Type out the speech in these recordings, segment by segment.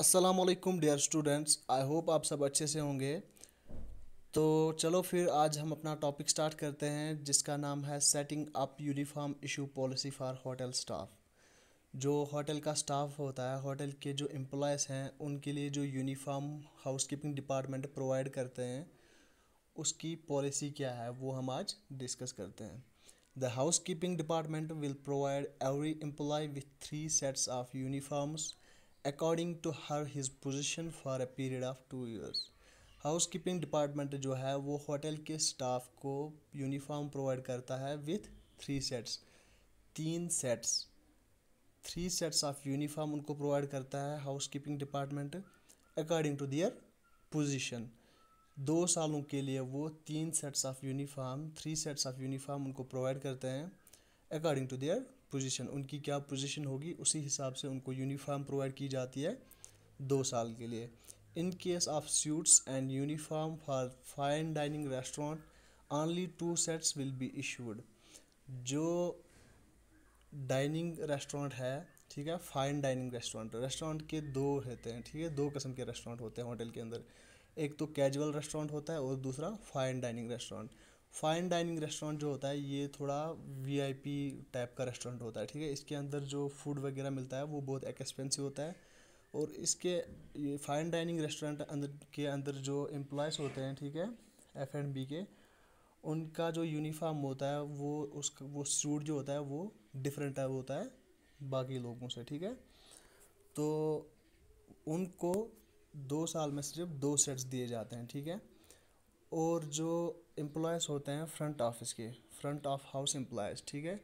Aslam dear students I hope आप सब अच्छे से होंगे तो चलो फिर आज हम अपना टॉपिक स्टार्ट करते हैं जिसका नाम है setting up uniform issue policy for hotel staff जो होटल का स्टाफ होता है होटल के जो एम्प्लॉयज़ हैं उनके लिए जो यूनिफॉर्म हाउसकीपिंग डिपार्टमेंट प्रोवाइड करते हैं उसकी पॉलिसी क्या है वो हम आज डिस्कस करते हैं housekeeping department will provide every employee with three sets of uniforms according to her his position for a period of two housekeeping department जो है वो होटल के स्टाफ को यूनिफॉर्म प्रोवाइड करता है विथ थ्री सेट्स तीन sets three sets of uniform उनको provide करता है housekeeping department according to their position दो सालों के लिए वो तीन sets of uniform three sets of uniform उनको प्रोवाइड करते हैं अकॉर्डिंग टू देयर पोजीशन उनकी क्या पोजीशन होगी उसी हिसाब से उनको यूनिफॉर्म प्रोवाइड की जाती है दो साल के लिए in case of suits and uniform for fine dining restaurant only two sets will be issued जो डाइनिंग रेस्टोरेंट है ठीक है फाइन डाइनिंग रेस्टोरेंट रेस्टोरेंट के दो रहते हैं ठीक है दो किस्म के रेस्टोरेंट होते हैं होटल के अंदर एक तो कैजुअल रेस्टोरेंट होता है और दूसरा fine dining restaurant fine dining restaurant जो होता है ये थोड़ा वीआईपी टाइप का रेस्टोरेंट होता है ठीक है इसके अंदर जो फूड वगैरह मिलता है वो बहुत एक्सपेंसिव होता है और इसके ये फाइन डाइनिंग रेस्टोरेंट अंदर के अंदर जो एम्प्लॉयज़ होते हैं ठीक है एफ एंड बी के उनका जो यूनिफॉर्म होता है वो उसका वो सूट जो होता है वो डिफरेंट टाइप होता है बाकी लोगों से ठीक है तो उनको दो साल में सिर्फ दो सेट्स दिए जाते हैं ठीक है और जो एम्प्लॉयज़ होते हैं फ्रंट ऑफिस के फ्रंट ऑफ हाउस एम्प्लॉयज़ ठीक है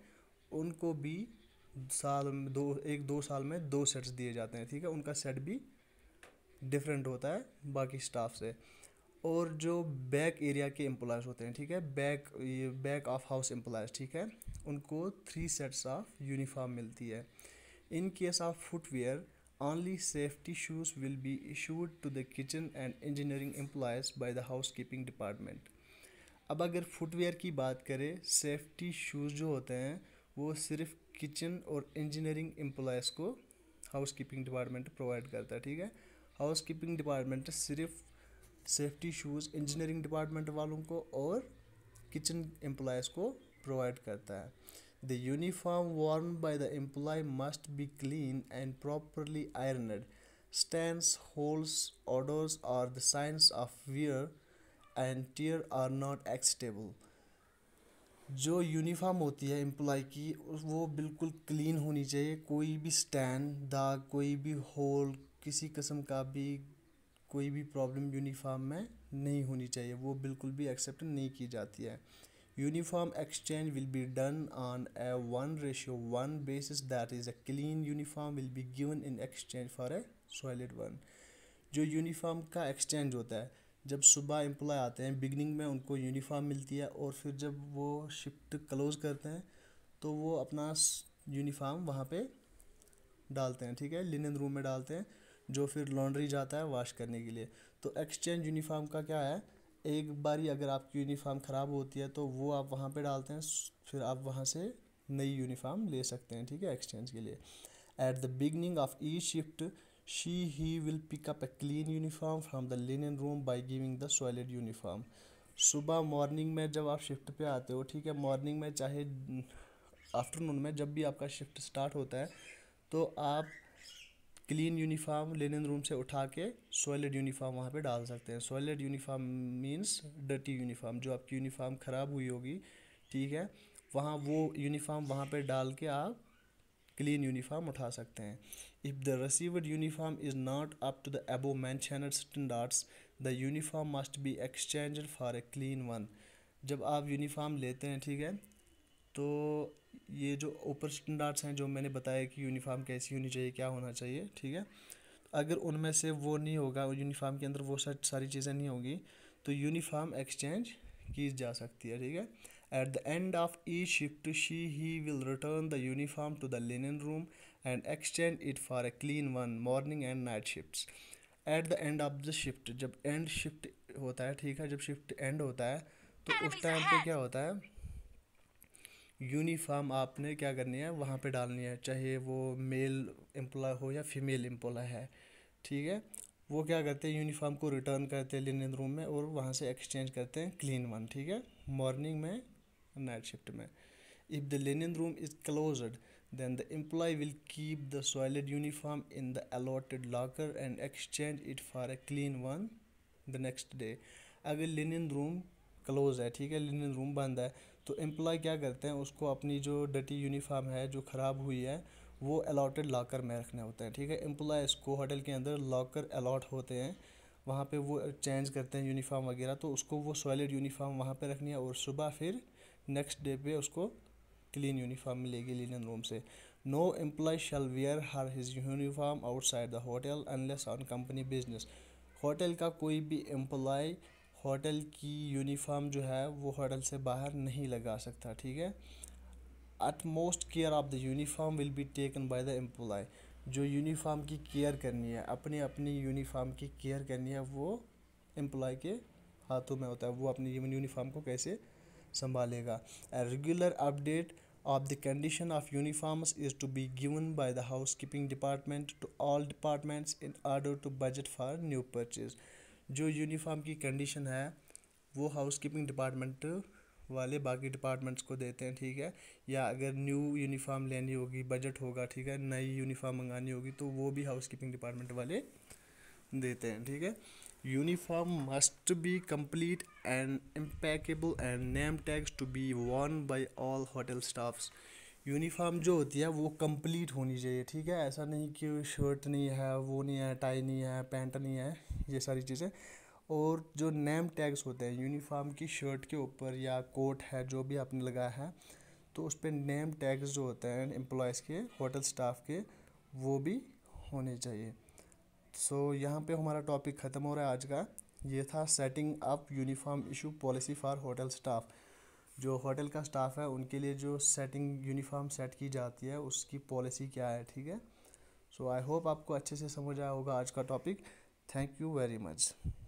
उनको भी साल में दो एक दो साल में दो सेट्स दिए जाते हैं ठीक है उनका सेट भी डिफरेंट होता है बाकी स्टाफ से और जो बैक एरिया के एम्प्लॉयज़ होते हैं ठीक है बैक ये बैक ऑफ हाउस एम्प्लॉयज़ ठीक है उनको थ्री सेट्स ऑफ यूनिफॉर्म मिलती है in case of footwear Only safety shoes will be issued to the kitchen and engineering employees by the housekeeping department. अब अगर फुटवेयर की बात करें सेफ्टी शूज़ जो होते हैं वो सिर्फ किचन और इंजीनियरिंग एम्प्लॉयज़ को हाउस कीपिंग डिपार्टमेंट प्रोवाइड करता है ठीक है हाउस कीपिंग डिपार्टमेंट सिर्फ सेफ्टी शूज़ इंजीनियरिंग डिपार्टमेंट वालों को और किचन एम्प्लॉयज़ को प्रोवाइड करता है The uniform worn by the employee must be clean and properly ironed. Stains, holes, odors are the signs of wear and tear are not acceptable. जो uniform होती है employ की वो बिल्कुल क्लीन होनी चाहिए कोई भी स्टैंड दाग कोई भी होल किसी किस्म का भी कोई भी प्रॉब्लम यूनिफॉर्म में नहीं होनी चाहिए वो बिल्कुल भी एक्सेप्ट नहीं की जाती है uniform exchange will be done on a one ratio one basis that is a clean uniform will be given in exchange for a soiled one जो यूनिफॉर्म का एक्सचेंज होता है जब सुबह एम्प्लॉय आते हैं बिगनिंग में उनको यूनिफॉर्म मिलती है और फिर जब वो शिफ्ट क्लोज़ करते हैं तो वो अपना यूनिफॉर्म वहाँ पे डालते हैं ठीक है लिनन रूम में डालते हैं जो फिर लॉन्ड्री जाता है वाश करने के लिए तो एक्सचेंज यूनिफॉर्म का क्या है एक बारी अगर आपकी यूनिफ़ाम ख़राब होती है तो वो आप वहाँ पे डालते हैं फिर आप वहाँ से नई यूनिफ़ाम ले सकते हैं ठीक है एक्सचेंज के लिए at the beginning of each shift she he will pick up a clean uniform from the linen room by giving the soiled uniform सुबह मॉर्निंग में जब आप शिफ्ट पे आते हो ठीक है मॉर्निंग में चाहे आफ्टरनून में जब भी आपका शिफ्ट स्टार्ट होता है तो आप क्लीन यूनिफाम लेनिन रूम से उठा के सॉयलेड यूनिफाम वहाँ पे डाल सकते हैं soiled uniform means dirty uniform जो आपकी यूनिफाम ख़राब हुई होगी ठीक है वहाँ वो यूनिफाम वहाँ पे डाल के आप क्लीन यूनिफाम उठा सकते हैं if the received uniform is not up to the above मैं standards the uniform must be exchange for a clean one जब आप यूनिफाम लेते हैं ठीक है तो ये जो ऊपर स्टैंडर्ड्स हैं जो मैंने बताया कि यूनिफॉर्म कैसी होनी चाहिए क्या होना चाहिए ठीक है अगर उनमें से वो नहीं होगा यूनिफॉर्म के अंदर वो सारी चीज़ें नहीं होगी तो यूनिफॉर्म एक्सचेंज की जा सकती है ठीक है at the end of each shift she he will return the uniform to the linen room and exchange it for a clean one morning and night shift at the end of the shift जब end shift होता है ठीक है जब shift and होता है तो उस टाइम पे क्या होता है यूनिफाम आपने क्या करनी है वहाँ पे डालनी है चाहे वो मेल एम्प्लॉय हो या फीमेल एम्प्लॉय है ठीक है वो क्या करते हैं यूनिफाम को रिटर्न करते हैं लिनन रूम में और वहाँ से एक्सचेंज करते हैं क्लीन वन ठीक है मॉर्निंग में नाइट शिफ्ट में if the linen room is closed then the employee will keep the soiled uniform in the allotted locker and exchange it for a clean one the next day अगर linen room close है ठीक है linen room बंद है तो employ क्या करते हैं उसको अपनी जो डटी यूनिफार्म है जो ख़राब हुई है वो अलाटेड लॉकर में रखना होता है ठीक है एम्प्लॉय इसको होटल के अंदर लॉकर अलाट होते हैं वहाँ पे वो चेंज करते हैं यूनिफाम वगैरह तो उसको वो सॉलिड यूनिफाम वहाँ पे रखनी है और सुबह फिर नेक्स्ट डे पे उसको क्लीन यूनिफाम मिलेगी लिनन रूम से no employee shall wear her his uniform outside the hotel unless on company business hotel का कोई भी एम्प्लॉय होटल की यूनिफॉर्म जो है वो होटल से बाहर नहीं लगा सकता ठीक है most care of the uniform will be taken by the employee जो यूनिफाम की केयर करनी है अपने अपनी यूनिफाम की केयर करनी है वो एम्प्लॉय के हाथों में होता है वो अपनी यूनिफॉर्म को कैसे संभालेगा regular update of the condition of uniforms is to be given by the housekeeping department to all departments in order to budget for new purchase जो यूनिफॉर्म की कंडीशन है वो हाउस कीपिंग डिपार्टमेंट वाले बाकी departments को देते हैं ठीक है या अगर न्यू यूनिफॉर्म लेनी होगी बजट होगा ठीक है नई यूनिफॉर्म मंगानी होगी तो वो भी हाउस कीपिंग डिपार्टमेंट वाले देते हैं ठीक है uniform must be complete and impeccable and name tags to be worn by all hotel staffs uniform जो होती है वो कंप्लीट होनी चाहिए ठीक है ऐसा नहीं कि शर्ट नहीं है वो नहीं है टाई नहीं है पैंट नहीं है ये सारी चीज़ें और जो नेम टैग्स होते हैं यूनिफॉर्म की शर्ट के ऊपर या कोट है जो भी आपने लगाया है तो उस पर नेम टैग्स जो होते हैं एम्प्लॉयज़ के होटल स्टाफ के वो भी होने चाहिए सो so, यहाँ पे हमारा टॉपिक ख़त्म हो रहा है आज का ये था setting up uniform issue policy for hotel staff जो होटल का स्टाफ है उनके लिए जो सेटिंग यूनिफॉर्म सेट की जाती है उसकी पॉलिसी क्या है ठीक है सो आई होप आपको अच्छे से समझ आया होगा आज का topic thank you very much